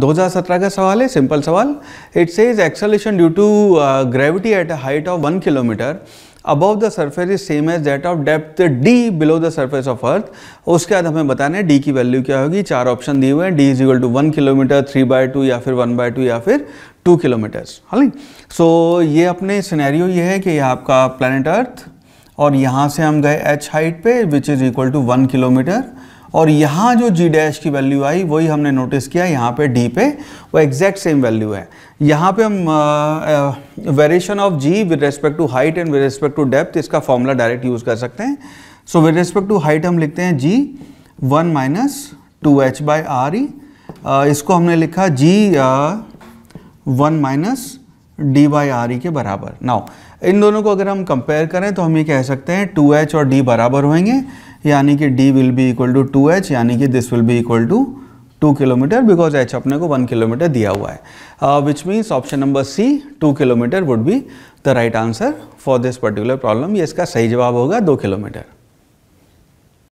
2017 का सवाल है सिंपल सवाल it is acceleration due to gravity at a height of one kilometre above the surface is same as that of depth D below the surface of earth उसके बाद हमें बताना है D की वैल्यू क्या होगी चार ऑप्शन दिए हुए हैं D is equal to one kilometre three by two या फिर वन बाय टू या फिर टू किलोमीटर्स हाँ सो ये अपने सिनेरियो ये है कि यह आपका प्लानट अर्थ और यहाँ से हम गए एच हाइट पे which is equal to one kilometre और यहाँ जो जी डैश की वैल्यू आई वही हमने नोटिस किया यहाँ पे डी पे वो एग्जैक्ट सेम वैल्यू है यहाँ पे हम variation of g with respect to height and with respect to depth इसका फॉर्मूला डायरेक्ट यूज़ कर सकते हैं so with respect to height हम लिखते हैं g one minus two H by R E इसको हमने लिखा g one minus D by R E के बराबर नाउ इन दोनों को अगर हम कंपेयर करें तो हम ये कह सकते हैं टू एच और डी बराबर होंगे यानी कि D will be equal to two H यानी कि this will be equal to two kilometre because H अपने को वन किलोमीटर दिया हुआ है which means option number C two kilometre would be the right answer for this particular problem ये इसका सही जवाब होगा दो किलोमीटर